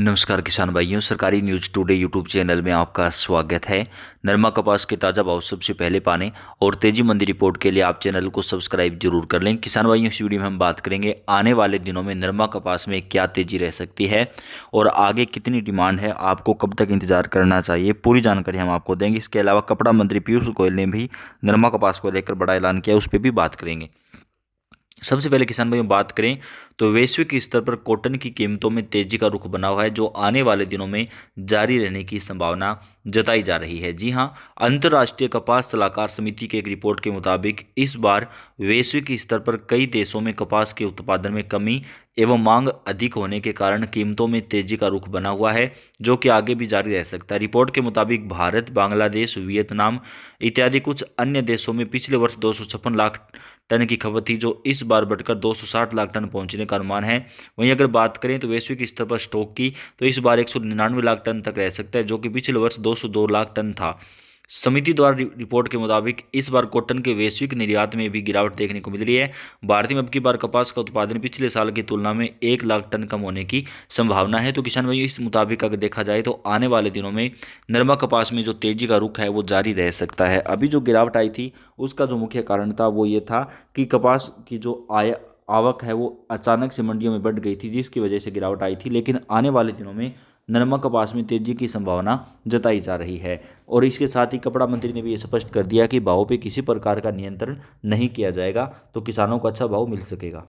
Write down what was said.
नमस्कार किसान भाइयों सरकारी न्यूज टुडे यूट्यूब चैनल में आपका स्वागत है नरमा कपास के ताज़ा भाव सबसे पहले पाने और तेजी मंदी रिपोर्ट के लिए आप चैनल को सब्सक्राइब जरूर कर लें किसान भाइयों इस वीडियो में हम बात करेंगे आने वाले दिनों में नरमा कपास में क्या तेजी रह सकती है और आगे कितनी डिमांड है आपको कब तक इंतजार करना चाहिए पूरी जानकारी हम आपको देंगे इसके अलावा कपड़ा मंत्री पीयूष गोयल ने भी नरमा कपास को लेकर बड़ा ऐलान किया उस पर भी बात करेंगे सबसे पहले किसान भाई बात करें तो वैश्विक स्तर पर कॉटन की कीमतों में तेजी का रुख बना हुआ है जो आने वाले दिनों में जारी रहने की संभावना जताई जा रही है जी हां अंतर्राष्ट्रीय कपास सलाहकार समिति के एक रिपोर्ट के मुताबिक इस बार वैश्विक स्तर पर कई देशों में कपास के उत्पादन में कमी एवं मांग अधिक होने के कारण कीमतों में तेजी का रुख बना हुआ है जो कि आगे भी जारी रह सकता है रिपोर्ट के मुताबिक भारत बांग्लादेश वियतनाम इत्यादि कुछ अन्य देशों में पिछले वर्ष दो लाख टन की खपत थी जो इस बार बढ़कर 260 लाख टन पहुंचने का अनुमान है वहीं अगर बात करें तो वैश्विक स्तर पर स्टॉक की तो इस बार एक लाख टन तक रह सकता है जो कि पिछले वर्ष दो लाख टन था समिति द्वारा रिपोर्ट के मुताबिक इस बार कॉटन के वैश्विक निर्यात में भी गिरावट देखने को मिल रही है भारत में अब की बार कपास का उत्पादन पिछले साल की तुलना में एक लाख टन कम होने की संभावना है तो किसान भाई इस मुताबिक अगर देखा जाए तो आने वाले दिनों में नरमा कपास में जो तेजी का रुख है वो जारी रह सकता है अभी जो गिरावट आई थी उसका जो मुख्य कारण था वो ये था कि कपास की जो आय आवक है वो अचानक से मंडियों में बढ़ गई थी जिसकी वजह से गिरावट आई थी लेकिन आने वाले दिनों में नरमा कपास में तेजी की संभावना जताई जा रही है और इसके साथ ही कपड़ा मंत्री ने भी ये स्पष्ट कर दिया कि भावों पे किसी प्रकार का नियंत्रण नहीं किया जाएगा तो किसानों को अच्छा भाव मिल सकेगा